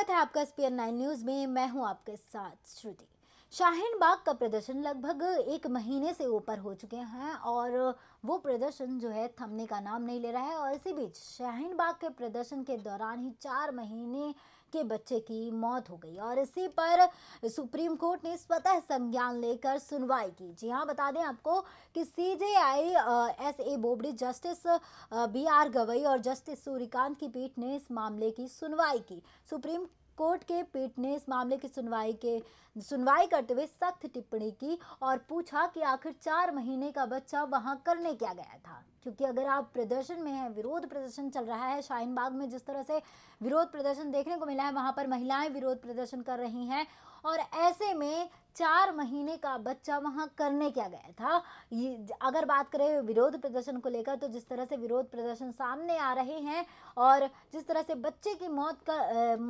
स्वागत है आपका स्पीयर नाइन न्यूज में मैं हूं आपके साथ श्रुति शाहीन बाग का प्रदर्शन लगभग एक महीने से ऊपर हो चुके हैं और वो प्रदर्शन जो है थमने का नाम नहीं ले रहा है और इसी बीच शाहीन बाग के प्रदर्शन के दौरान ही चार महीने के बच्चे की मौत हो गई और इसी पर सुप्रीम कोर्ट ने स्वतः संज्ञान लेकर सुनवाई की जी हाँ बता दें आपको कि C J I S A Bobde justice B R Gavai और जस्टिस सूर्यकांत की पीठ ने इस मामले की सुनवाई की सुप्रीम कोर्ट के पीठ ने इस मामले की सुनवाई के सुनवाई करते हुए सख्त टिप्पणी की और पूछा कि आखिर चार महीने का बच्चा वहां करने क्या गया था क्योंकि अगर आप प्रदर्शन में हैं विरोध प्रदर्शन चल रहा है शाहीन बाग में जिस तरह से विरोध प्रदर्शन देखने को मिला है वहाँ पर महिलाएं विरोध प्रदर्शन कर रही हैं और ऐसे में चार महीने का बच्चा वहाँ करने क्या गया था ये अगर बात करें विरोध प्रदर्शन को लेकर तो जिस तरह से विरोध प्रदर्शन सामने आ रहे हैं और जिस तरह से बच्चे की मौत का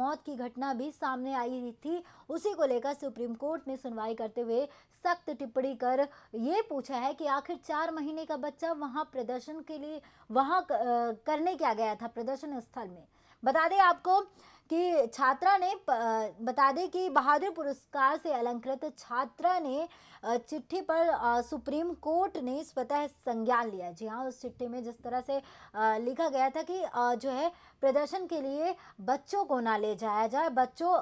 मौत की घटना भी सामने आई थी उसी को लेकर सुप्रीम कोर्ट ने सुनवाई करते हुए सख्त टिप्पणी कर ये पूछा है कि आखिर चार महीने का बच्चा वहाँ प्रदर्शन प्रदर्शन के लिए वहां करने क्या गया था प्रदर्शन स्थल में बता दें आपको कि छात्रा ने बता दें कि बहादुर पुरस्कार से अलंकृत छात्रा ने चिट्ठी पर सुप्रीम कोर्ट ने स्वतः संज्ञान लिया जी हाँ उस चिट्ठी में जिस तरह से लिखा गया था कि जो है प्रदर्शन के लिए बच्चों को ना ले जाया जाए बच्चों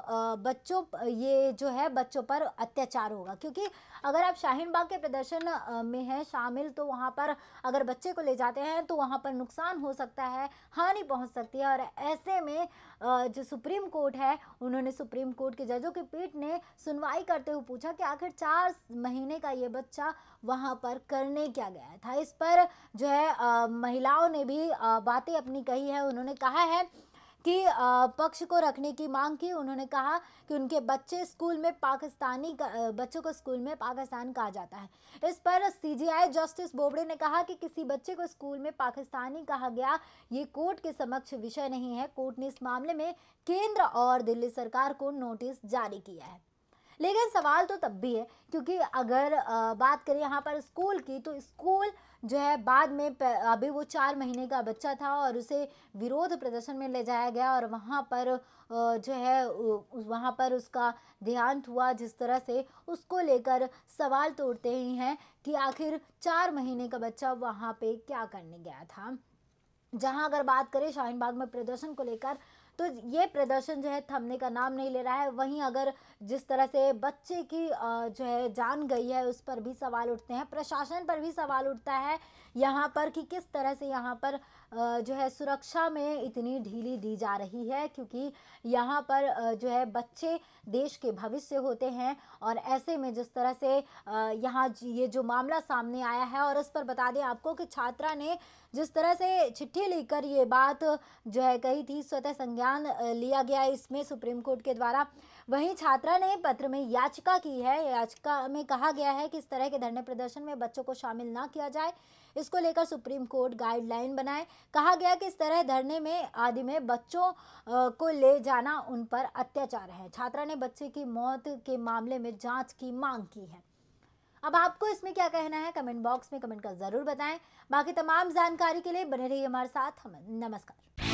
बच्चों ये जो है बच्चों पर अत्याचार होगा क्योंकि अगर आप शाहीन बाग के प्रदर्शन में हैं शामिल तो वहाँ पर अगर बच्चे को ले जाते हैं तो वहाँ पर नुकसान हो सकता है हानि पहुँच सकती है और ऐसे में जो सुप्रीम कोर्ट है उन्होंने सुप्रीम कोर्ट के जजों के पीठ ने सुनवाई करते हुए पूछा कि आखिर चार महीने का ये बच्चा वहाँ पर करने क्या गया था इस पर जो है आ, महिलाओं ने भी बातें अपनी कही है उन्होंने कहा है की पक्ष को रखने की मांग की उन्होंने कहा कि उनके बच्चे स्कूल में पाकिस्तानी बच्चों को स्कूल में पाकिस्तान कहा जाता है इस पर सीजीआई जस्टिस बोबड़े ने कहा कि किसी बच्चे को स्कूल में पाकिस्तानी कहा गया ये कोर्ट के समक्ष विषय नहीं है कोर्ट ने इस मामले में केंद्र और दिल्ली सरकार को नोटिस जारी किया है लेकिन सवाल तो तब भी है क्योंकि अगर बात करें यहाँ पर स्कूल की तो स्कूल जो है बाद में अभी वो चार महीने का बच्चा था और उसे विरोध प्रदर्शन में ले जाया गया और वहाँ पर जो है वहाँ पर उसका देहांत हुआ जिस तरह से उसको लेकर सवाल तो उठते ही हैं कि आखिर चार महीने का बच्चा वहाँ पे क्या करने गया था जहाँ अगर बात करें शाहीन बाग में प्रदर्शन को लेकर तो ये प्रदर्शन जो है थमने का नाम नहीं ले रहा है वहीं अगर जिस तरह से बच्चे की जो है जान गई है उस पर भी सवाल उठते हैं प्रशासन पर भी सवाल उठता है यहाँ पर कि किस तरह से यहाँ पर जो है सुरक्षा में इतनी ढीली दी जा रही है क्योंकि यहाँ पर जो है बच्चे देश के भविष्य होते हैं और ऐसे में जिस तरह से यहाँ ये जो मामला सामने आया है और इस पर बता दें आपको कि छात्रा ने जिस तरह से चिट्ठी लेकर ये बात जो है कही थी स्वतः संज्ञान संज्ञान लिया गया है इसमें सुप्रीम कोर्ट के द्वारा वहीं छात्रा ने पत्र में याचिका की है याचिका में कहा गया है कि इस तरह के धरने प्रदर्शन में बच्चों को शामिल ना किया जाए इसको लेकर सुप्रीम कोर्ट गाइडलाइन बनाए कहा गया कि इस तरह धरने में आदि में बच्चों को ले जाना उन पर अत्याचार है छात्रा ने बच्चे की मौत के मामले में जाँच की मांग की है अब आपको इसमें क्या कहना है कमेंट बॉक्स में कमेंट कर जरूर बताएं बाकी तमाम जानकारी के लिए बने रहिए हमारे साथ हम नमस्कार